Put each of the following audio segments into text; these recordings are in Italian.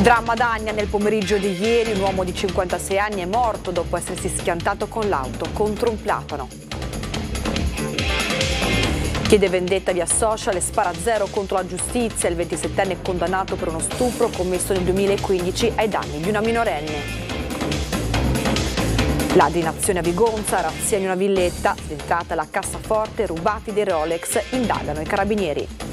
Dramma d'Agna nel pomeriggio di ieri, un uomo di 56 anni è morto dopo essersi schiantato con l'auto contro un platano. Chiede vendetta via social e spara zero contro la giustizia. Il 27enne condannato per uno stupro commesso nel 2015 ai danni di una minorenne. La dinazione a Vigonza, razzia in una villetta, tentata la cassaforte, rubati dei Rolex, indagano i carabinieri.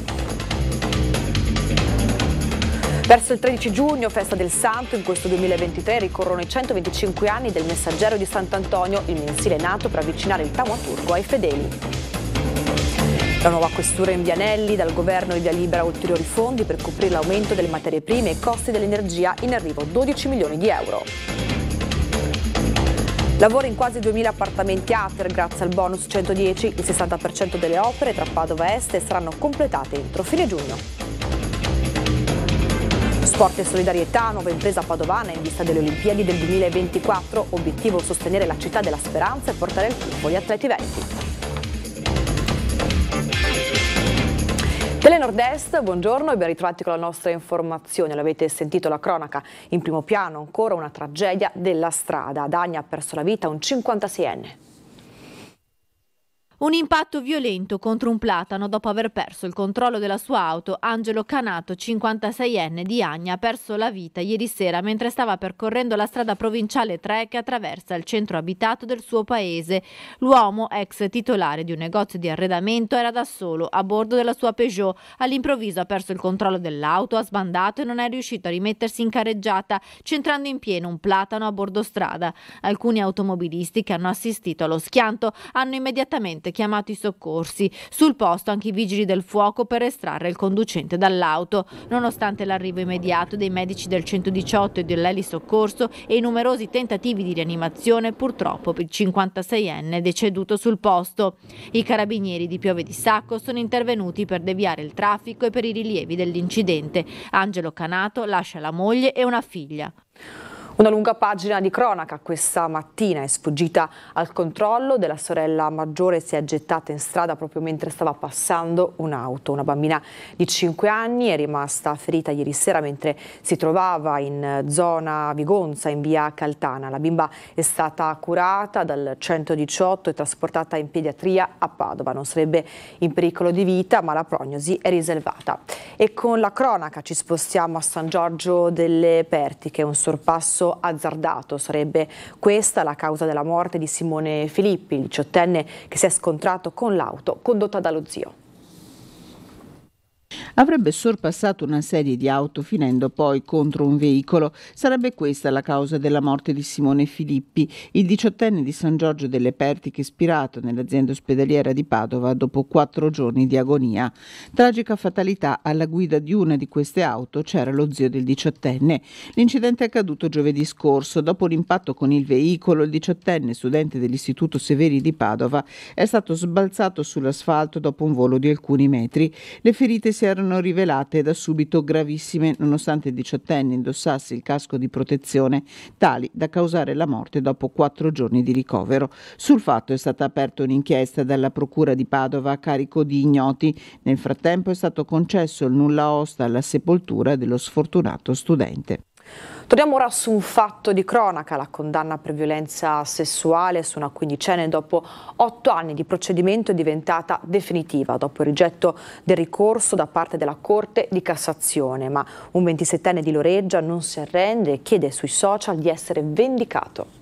Verso il 13 giugno, festa del Santo, in questo 2023 ricorrono i 125 anni del Messaggero di Sant'Antonio, il mensile nato per avvicinare il Taumaturgo ai fedeli. La nuova questura in Vianelli dal governo il libera ulteriori fondi per coprire l'aumento delle materie prime e i costi dell'energia in arrivo 12 milioni di euro. Lavora in quasi 2.000 appartamenti ATER grazie al bonus 110, il 60% delle opere tra Padova Est saranno completate entro fine giugno. Sport e solidarietà, nuova impresa padovana in vista delle Olimpiadi del 2024, obiettivo sostenere la città della speranza e portare al tifo gli atleti venti. Tele Nord-Est, buongiorno e ben ritrovati con la nostra informazione. L'avete sentito la cronaca. In primo piano ancora una tragedia della strada. Ad Agna ha perso la vita un 56enne. Un impatto violento contro un platano dopo aver perso il controllo della sua auto, Angelo Canato, 56enne di Agna, ha perso la vita ieri sera mentre stava percorrendo la strada provinciale 3 che attraversa il centro abitato del suo paese. L'uomo, ex titolare di un negozio di arredamento, era da solo a bordo della sua Peugeot. All'improvviso ha perso il controllo dell'auto, ha sbandato e non è riuscito a rimettersi in carreggiata, centrando in pieno un platano a bordo strada. Alcuni automobilisti che hanno assistito allo schianto hanno immediatamente immediatamente chiamato i soccorsi. Sul posto anche i vigili del fuoco per estrarre il conducente dall'auto. Nonostante l'arrivo immediato dei medici del 118 e dell'Eli Soccorso e i numerosi tentativi di rianimazione, purtroppo il 56enne è deceduto sul posto. I carabinieri di Piove di Sacco sono intervenuti per deviare il traffico e per i rilievi dell'incidente. Angelo Canato lascia la moglie e una figlia. Una lunga pagina di cronaca questa mattina è sfuggita al controllo della sorella maggiore, si è gettata in strada proprio mentre stava passando un'auto. Una bambina di 5 anni è rimasta ferita ieri sera mentre si trovava in eh, zona Vigonza, in via Caltana. La bimba è stata curata dal 118 e trasportata in pediatria a Padova. Non sarebbe in pericolo di vita, ma la prognosi è riservata. E con la cronaca ci spostiamo a San Giorgio delle Pertiche, un sorpasso scosso azzardato. Sarebbe questa la causa della morte di Simone Filippi, il diciottenne che si è scontrato con l'auto condotta dallo zio avrebbe sorpassato una serie di auto finendo poi contro un veicolo. Sarebbe questa la causa della morte di Simone Filippi, il diciottenne di San Giorgio delle Pertiche spirato nell'azienda ospedaliera di Padova dopo quattro giorni di agonia. Tragica fatalità alla guida di una di queste auto c'era lo zio del diciottenne. L'incidente è accaduto giovedì scorso. Dopo l'impatto con il veicolo, il diciottenne studente dell'Istituto Severi di Padova è stato sbalzato sull'asfalto dopo un volo di alcuni metri. Le ferite si erano furono rivelate da subito gravissime nonostante il diciottenne indossasse il casco di protezione tali da causare la morte dopo quattro giorni di ricovero. Sul fatto è stata aperta un'inchiesta dalla Procura di Padova a carico di ignoti. Nel frattempo è stato concesso il nulla osta alla sepoltura dello sfortunato studente. Torniamo ora su un fatto di cronaca, la condanna per violenza sessuale su una quindicenne dopo otto anni di procedimento è diventata definitiva dopo il rigetto del ricorso da parte della Corte di Cassazione, ma un 27enne di Loreggia non si arrende e chiede sui social di essere vendicato.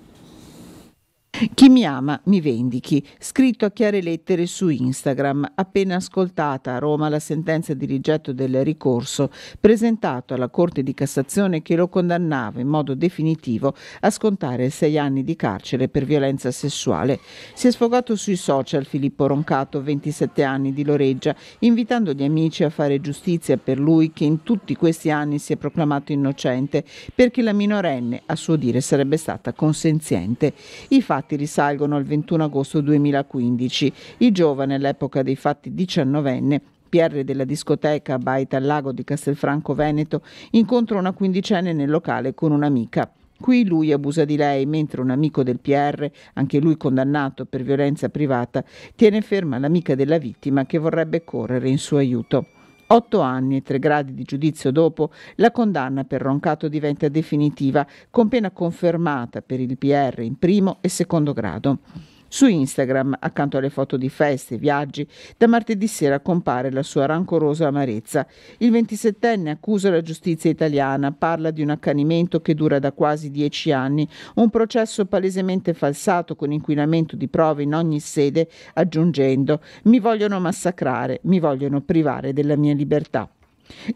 Chi mi ama mi vendichi, scritto a chiare lettere su Instagram, appena ascoltata a Roma la sentenza di rigetto del ricorso presentato alla Corte di Cassazione che lo condannava in modo definitivo a scontare sei anni di carcere per violenza sessuale. Si è sfogato sui social Filippo Roncato, 27 anni di Loreggia, invitando gli amici a fare giustizia per lui che in tutti questi anni si è proclamato innocente perché la minorenne, a suo dire, sarebbe stata consenziente. I fatti fatti risalgono al 21 agosto 2015. Il giovane, all'epoca dei fatti diciannovenne, PR della discoteca Baita al Lago di Castelfranco Veneto, incontra una quindicenne nel locale con un'amica. Qui lui abusa di lei, mentre un amico del PR, anche lui condannato per violenza privata, tiene ferma l'amica della vittima che vorrebbe correre in suo aiuto. Otto anni e tre gradi di giudizio dopo, la condanna per Roncato diventa definitiva, con pena confermata per il PR in primo e secondo grado. Su Instagram, accanto alle foto di feste e viaggi, da martedì sera compare la sua rancorosa amarezza. Il 27enne accusa la giustizia italiana, parla di un accanimento che dura da quasi dieci anni, un processo palesemente falsato con inquinamento di prove in ogni sede, aggiungendo mi vogliono massacrare, mi vogliono privare della mia libertà.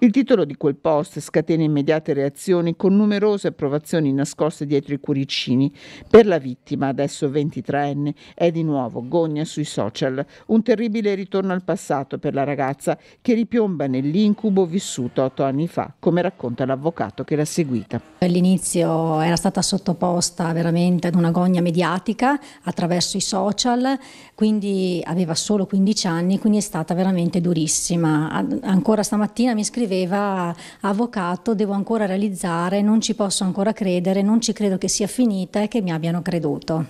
Il titolo di quel post scatena immediate reazioni con numerose approvazioni nascoste dietro i cuoricini. Per la vittima, adesso 23enne, è di nuovo gogna sui social, un terribile ritorno al passato per la ragazza che ripiomba nell'incubo vissuto otto anni fa, come racconta l'avvocato che l'ha seguita. All'inizio era stata sottoposta veramente ad una gogna mediatica attraverso i social, quindi aveva solo 15 anni, quindi è stata veramente durissima. Ancora stamattina mi mi scriveva avvocato devo ancora realizzare, non ci posso ancora credere, non ci credo che sia finita e che mi abbiano creduto.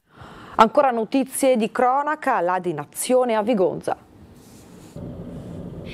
Ancora notizie di cronaca, la dinazione a Vigonza.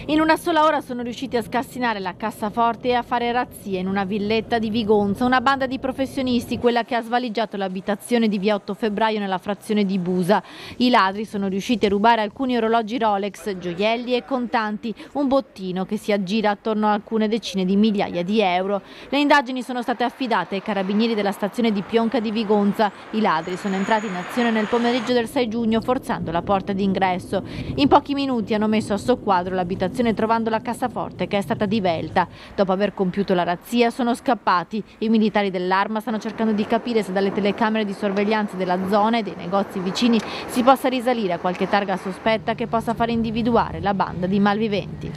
In una sola ora sono riusciti a scassinare la cassaforte e a fare razzie in una villetta di Vigonza, una banda di professionisti, quella che ha svaligiato l'abitazione di via 8 febbraio nella frazione di Busa. I ladri sono riusciti a rubare alcuni orologi Rolex, gioielli e contanti, un bottino che si aggira attorno a alcune decine di migliaia di euro. Le indagini sono state affidate ai carabinieri della stazione di Pionca di Vigonza. I ladri sono entrati in azione nel pomeriggio del 6 giugno forzando la porta d'ingresso. In pochi minuti hanno messo a soqquadro l'abitazione abitazione trovando la cassaforte che è stata divelta. Dopo aver compiuto la razzia sono scappati. I militari dell'arma stanno cercando di capire se dalle telecamere di sorveglianza della zona e dei negozi vicini si possa risalire a qualche targa sospetta che possa far individuare la banda di malviventi.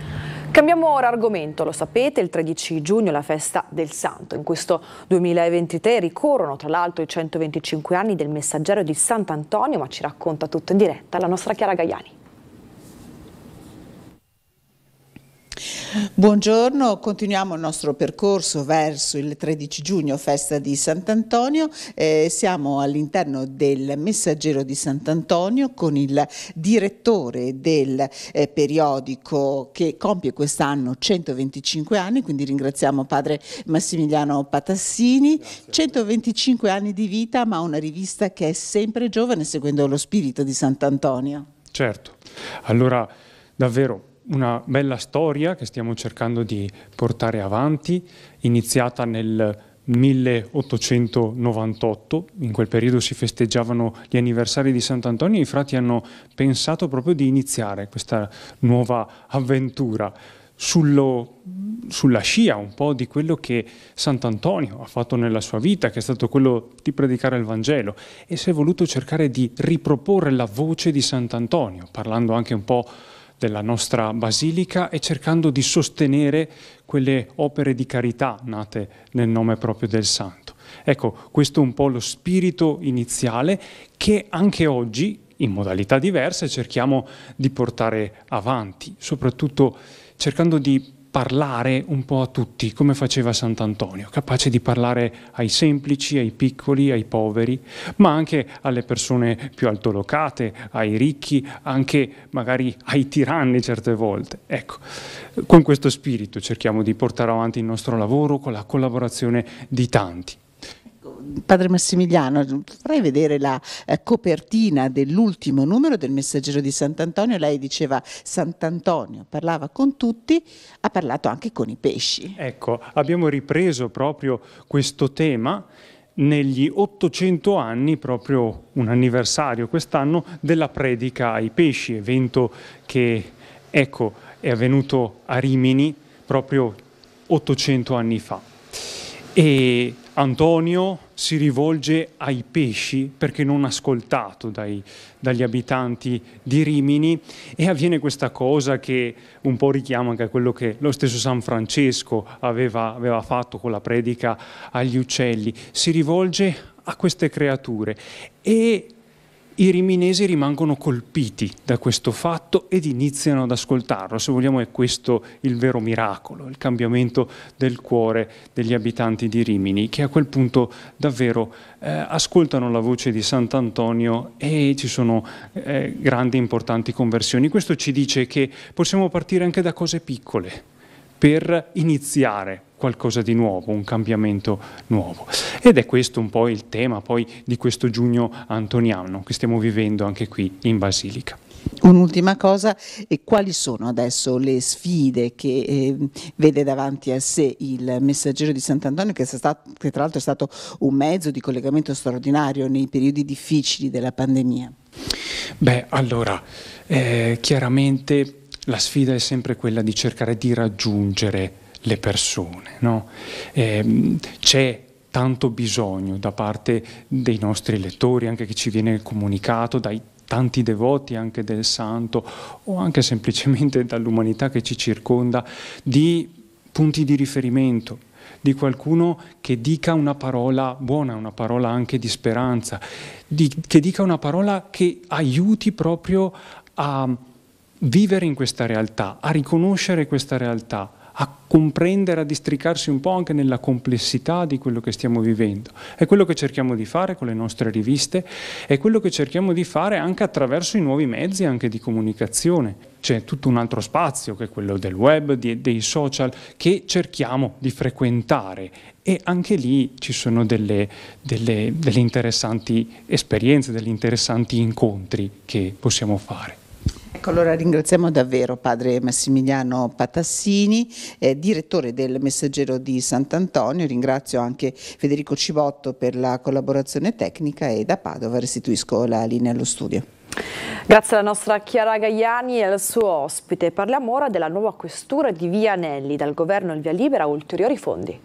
Cambiamo ora argomento, lo sapete, il 13 giugno è la festa del Santo. In questo 2023 ricorrono tra l'altro i 125 anni del messaggero di Sant'Antonio, ma ci racconta tutto in diretta la nostra Chiara Gaiani. Buongiorno, continuiamo il nostro percorso verso il 13 giugno, festa di Sant'Antonio. Eh, siamo all'interno del Messaggero di Sant'Antonio con il direttore del eh, periodico che compie quest'anno 125 anni, quindi ringraziamo padre Massimiliano Patassini. Grazie. 125 anni di vita, ma una rivista che è sempre giovane seguendo lo spirito di Sant'Antonio. Certo, allora davvero una bella storia che stiamo cercando di portare avanti, iniziata nel 1898, in quel periodo si festeggiavano gli anniversari di Sant'Antonio e i frati hanno pensato proprio di iniziare questa nuova avventura sullo, sulla scia un po' di quello che Sant'Antonio ha fatto nella sua vita, che è stato quello di predicare il Vangelo, e si è voluto cercare di riproporre la voce di Sant'Antonio, parlando anche un po' della nostra basilica e cercando di sostenere quelle opere di carità nate nel nome proprio del santo. Ecco, questo è un po' lo spirito iniziale che anche oggi, in modalità diverse, cerchiamo di portare avanti, soprattutto cercando di parlare un po' a tutti, come faceva Sant'Antonio, capace di parlare ai semplici, ai piccoli, ai poveri, ma anche alle persone più altolocate, ai ricchi, anche magari ai tiranni certe volte. Ecco, con questo spirito cerchiamo di portare avanti il nostro lavoro con la collaborazione di tanti. Padre Massimiliano, vorrei vedere la eh, copertina dell'ultimo numero del Messaggero di Sant'Antonio. Lei diceva Sant'Antonio parlava con tutti, ha parlato anche con i pesci. Ecco, abbiamo ripreso proprio questo tema negli 800 anni, proprio un anniversario quest'anno, della predica ai pesci, evento che ecco, è avvenuto a Rimini proprio 800 anni fa. E Antonio si rivolge ai pesci perché non ascoltato dai, dagli abitanti di Rimini e avviene questa cosa che un po' richiama anche a quello che lo stesso San Francesco aveva, aveva fatto con la predica agli uccelli. Si rivolge a queste creature e i riminesi rimangono colpiti da questo fatto ed iniziano ad ascoltarlo. Se vogliamo è questo il vero miracolo, il cambiamento del cuore degli abitanti di Rimini, che a quel punto davvero eh, ascoltano la voce di Sant'Antonio e ci sono eh, grandi importanti conversioni. Questo ci dice che possiamo partire anche da cose piccole per iniziare qualcosa di nuovo, un cambiamento nuovo. Ed è questo un po' il tema poi di questo giugno antoniano che stiamo vivendo anche qui in Basilica. Un'ultima cosa, e quali sono adesso le sfide che eh, vede davanti a sé il messaggero di Sant'Antonio, che, che tra l'altro è stato un mezzo di collegamento straordinario nei periodi difficili della pandemia? Beh, allora, eh, chiaramente la sfida è sempre quella di cercare di raggiungere le persone. No? Eh, c'è tanto bisogno da parte dei nostri lettori, anche che ci viene comunicato dai tanti devoti anche del santo o anche semplicemente dall'umanità che ci circonda, di punti di riferimento, di qualcuno che dica una parola buona, una parola anche di speranza, di, che dica una parola che aiuti proprio a vivere in questa realtà, a riconoscere questa realtà, a comprendere, a districarsi un po' anche nella complessità di quello che stiamo vivendo. È quello che cerchiamo di fare con le nostre riviste, è quello che cerchiamo di fare anche attraverso i nuovi mezzi anche di comunicazione. C'è tutto un altro spazio che è quello del web, di, dei social, che cerchiamo di frequentare e anche lì ci sono delle, delle, delle interessanti esperienze, degli interessanti incontri che possiamo fare. Ecco, allora ringraziamo davvero padre Massimiliano Patassini, eh, direttore del Messaggero di Sant'Antonio, ringrazio anche Federico Civotto per la collaborazione tecnica e da Padova restituisco la linea allo studio. Grazie alla nostra Chiara Gaiani e al suo ospite. Parliamo ora della nuova questura di Via Anelli, dal governo il via libera ulteriori fondi.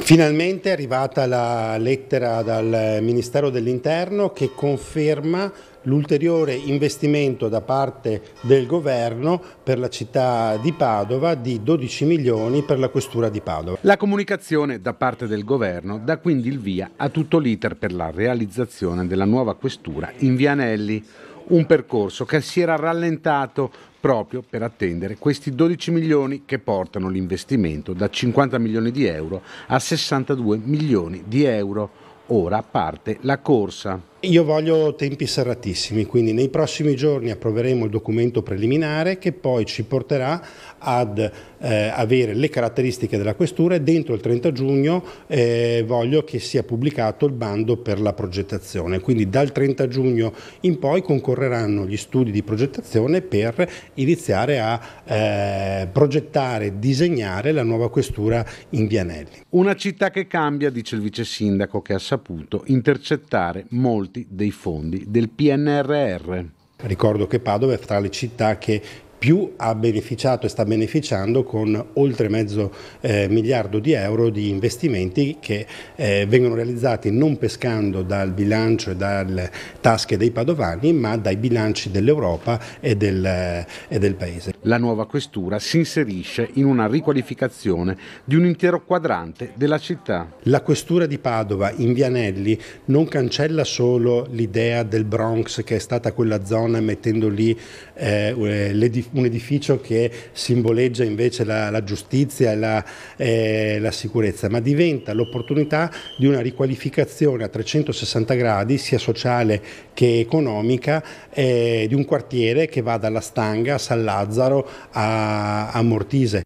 Finalmente è arrivata la lettera dal Ministero dell'Interno che conferma l'ulteriore investimento da parte del governo per la città di Padova di 12 milioni per la questura di Padova. La comunicazione da parte del governo dà quindi il via a tutto l'iter per la realizzazione della nuova questura in Vianelli, un percorso che si era rallentato proprio per attendere questi 12 milioni che portano l'investimento da 50 milioni di euro a 62 milioni di euro. Ora parte la corsa. Io voglio tempi serratissimi, quindi nei prossimi giorni approveremo il documento preliminare che poi ci porterà ad eh, avere le caratteristiche della questura e dentro il 30 giugno eh, voglio che sia pubblicato il bando per la progettazione. Quindi dal 30 giugno in poi concorreranno gli studi di progettazione per iniziare a eh, progettare e disegnare la nuova questura in Vianelli. Una città che cambia, dice il vice sindaco, che ha saputo intercettare molti raccolti dei fondi del PNRR. Ricordo che Padova è tra le città che più ha beneficiato e sta beneficiando con oltre mezzo eh, miliardo di euro di investimenti che eh, vengono realizzati non pescando dal bilancio e dalle tasche dei padovani ma dai bilanci dell'Europa e, del, eh, e del Paese. La nuova questura si inserisce in una riqualificazione di un intero quadrante della città. La questura di Padova in Vianelli non cancella solo l'idea del Bronx che è stata quella zona mettendo lì eh, l'edificio un edificio che simboleggia invece la, la giustizia e la, eh, la sicurezza, ma diventa l'opportunità di una riqualificazione a 360 gradi, sia sociale che economica, eh, di un quartiere che va dalla Stanga a San Lazzaro a, a Mortise.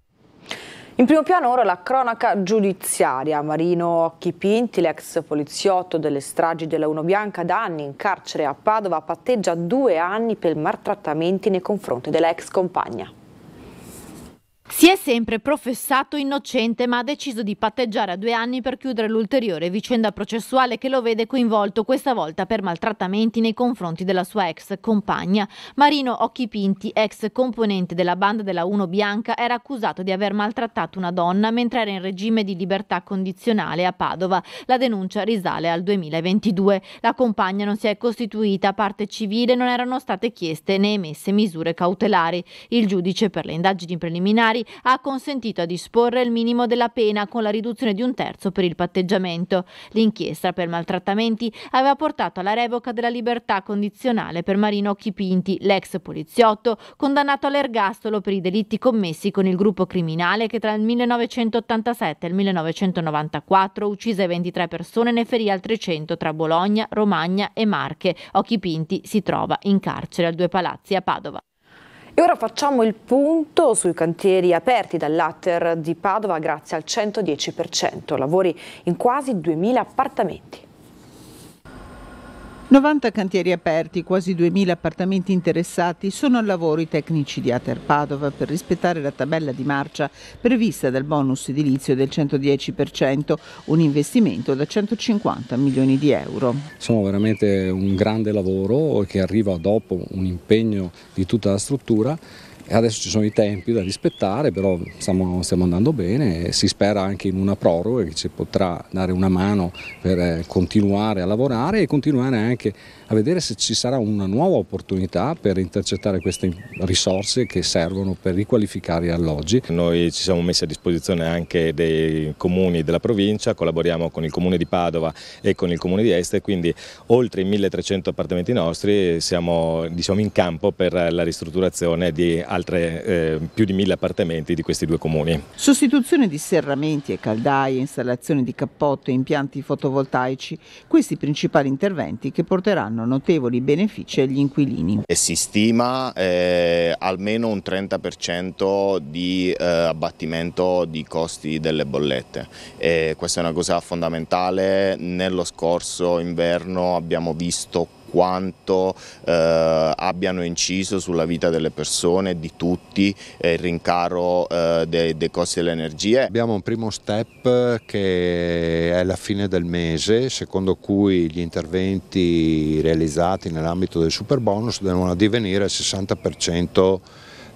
In primo piano ora la cronaca giudiziaria. Marino Occhi Pinti, l'ex poliziotto delle stragi della Uno Bianca, da anni in carcere a Padova, patteggia due anni per maltrattamenti nei confronti della ex compagna. Si è sempre professato innocente ma ha deciso di patteggiare a due anni per chiudere l'ulteriore vicenda processuale che lo vede coinvolto questa volta per maltrattamenti nei confronti della sua ex compagna. Marino Occhipinti, ex componente della banda della Uno Bianca, era accusato di aver maltrattato una donna mentre era in regime di libertà condizionale a Padova. La denuncia risale al 2022. La compagna non si è costituita parte civile, non erano state chieste né emesse misure cautelari. Il giudice per le indagini preliminari Molinari ha consentito a disporre il minimo della pena con la riduzione di un terzo per il patteggiamento. L'inchiesta per maltrattamenti aveva portato alla revoca della libertà condizionale per Marino Occhipinti, l'ex poliziotto, condannato all'ergastolo per i delitti commessi con il gruppo criminale che tra il 1987 e il 1994 uccise 23 persone e ne ferì altre 100 tra Bologna, Romagna e Marche. Occhi Pinti si trova in carcere al Due Palazzi a Padova. E ora facciamo il punto sui cantieri aperti dall'Atter di Padova grazie al 110%, lavori in quasi 2000 appartamenti. 90 cantieri aperti, quasi 2.000 appartamenti interessati, sono al lavoro i tecnici di Ater Padova per rispettare la tabella di marcia prevista dal bonus edilizio del 110%, un investimento da 150 milioni di euro. Sono veramente un grande lavoro che arriva dopo un impegno di tutta la struttura Adesso ci sono i tempi da rispettare, però stiamo, stiamo andando bene e si spera anche in una proroga che ci potrà dare una mano per eh, continuare a lavorare e continuare anche a vedere se ci sarà una nuova opportunità per intercettare queste risorse che servono per riqualificare gli alloggi. Noi ci siamo messi a disposizione anche dei comuni della provincia, collaboriamo con il comune di Padova e con il comune di Este, quindi oltre i 1300 appartamenti nostri siamo diciamo, in campo per la ristrutturazione di altre, eh, più di 1000 appartamenti di questi due comuni. Sostituzione di serramenti e caldaie, installazione di cappotto e impianti fotovoltaici, questi principali interventi che porteranno daranno notevoli benefici agli inquilini. E si stima eh, almeno un 30% di eh, abbattimento di costi delle bollette. E questa è una cosa fondamentale. Nello scorso inverno abbiamo visto quanto eh, abbiano inciso sulla vita delle persone, di tutti, eh, il rincaro eh, dei, dei costi dell'energia. Abbiamo un primo step che è la fine del mese, secondo cui gli interventi realizzati nell'ambito del super bonus devono divenire il 60%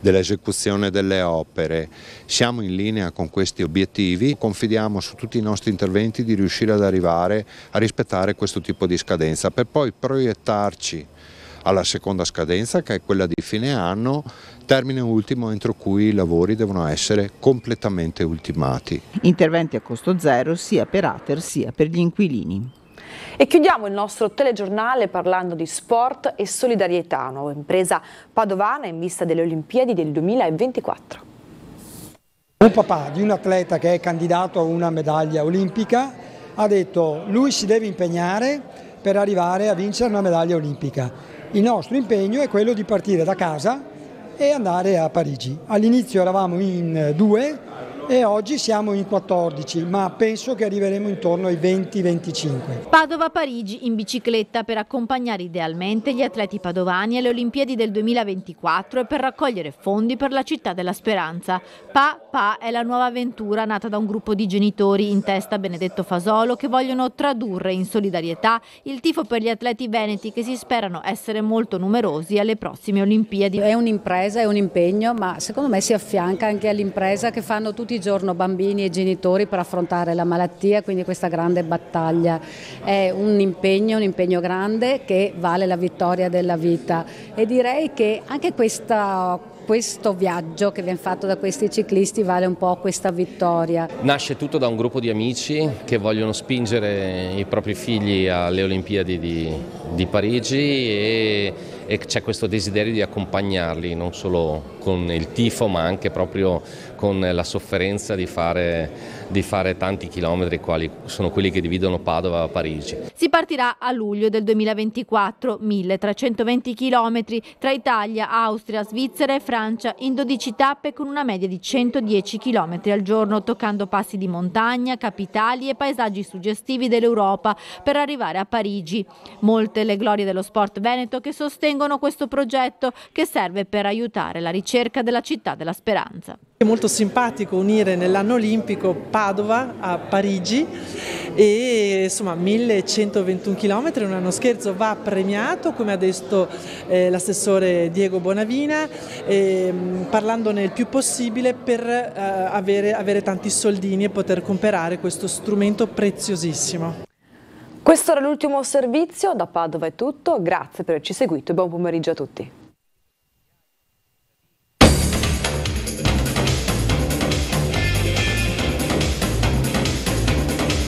dell'esecuzione delle opere. Siamo in linea con questi obiettivi, confidiamo su tutti i nostri interventi di riuscire ad arrivare a rispettare questo tipo di scadenza per poi proiettarci alla seconda scadenza che è quella di fine anno, termine ultimo entro cui i lavori devono essere completamente ultimati. Interventi a costo zero sia per Ater sia per gli inquilini. E chiudiamo il nostro telegiornale parlando di sport e solidarietà, nuova impresa padovana in vista delle Olimpiadi del 2024. Un papà di un atleta che è candidato a una medaglia olimpica ha detto lui si deve impegnare per arrivare a vincere una medaglia olimpica. Il nostro impegno è quello di partire da casa e andare a Parigi. All'inizio eravamo in due, e oggi siamo in 14, ma penso che arriveremo intorno ai 20-25. Padova-Parigi in bicicletta per accompagnare idealmente gli atleti padovani alle Olimpiadi del 2024 e per raccogliere fondi per la città della speranza. Pa Pa è la nuova avventura nata da un gruppo di genitori in testa a Benedetto Fasolo che vogliono tradurre in solidarietà il tifo per gli atleti veneti che si sperano essere molto numerosi alle prossime Olimpiadi. È un'impresa, è un impegno, ma secondo me si affianca anche all'impresa che fanno tutti giorno bambini e genitori per affrontare la malattia, quindi questa grande battaglia. È un impegno, un impegno grande che vale la vittoria della vita e direi che anche questa, questo viaggio che viene fatto da questi ciclisti vale un po' questa vittoria. Nasce tutto da un gruppo di amici che vogliono spingere i propri figli alle Olimpiadi di, di Parigi e e c'è questo desiderio di accompagnarli non solo con il tifo ma anche proprio con la sofferenza di fare di fare tanti chilometri quali sono quelli che dividono Padova a Parigi. Si partirà a luglio del 2024, 1320 chilometri tra Italia, Austria, Svizzera e Francia in 12 tappe con una media di 110 chilometri al giorno, toccando passi di montagna, capitali e paesaggi suggestivi dell'Europa per arrivare a Parigi. Molte le glorie dello sport veneto che sostengono questo progetto che serve per aiutare la ricerca della città della speranza. È molto simpatico unire nell'anno olimpico Padova a Parigi e insomma 1121 km non è uno scherzo, va premiato come ha detto eh, l'assessore Diego Bonavina eh, parlandone il più possibile per eh, avere, avere tanti soldini e poter comprare questo strumento preziosissimo. Questo era l'ultimo servizio, da Padova è tutto, grazie per averci seguito e buon pomeriggio a tutti.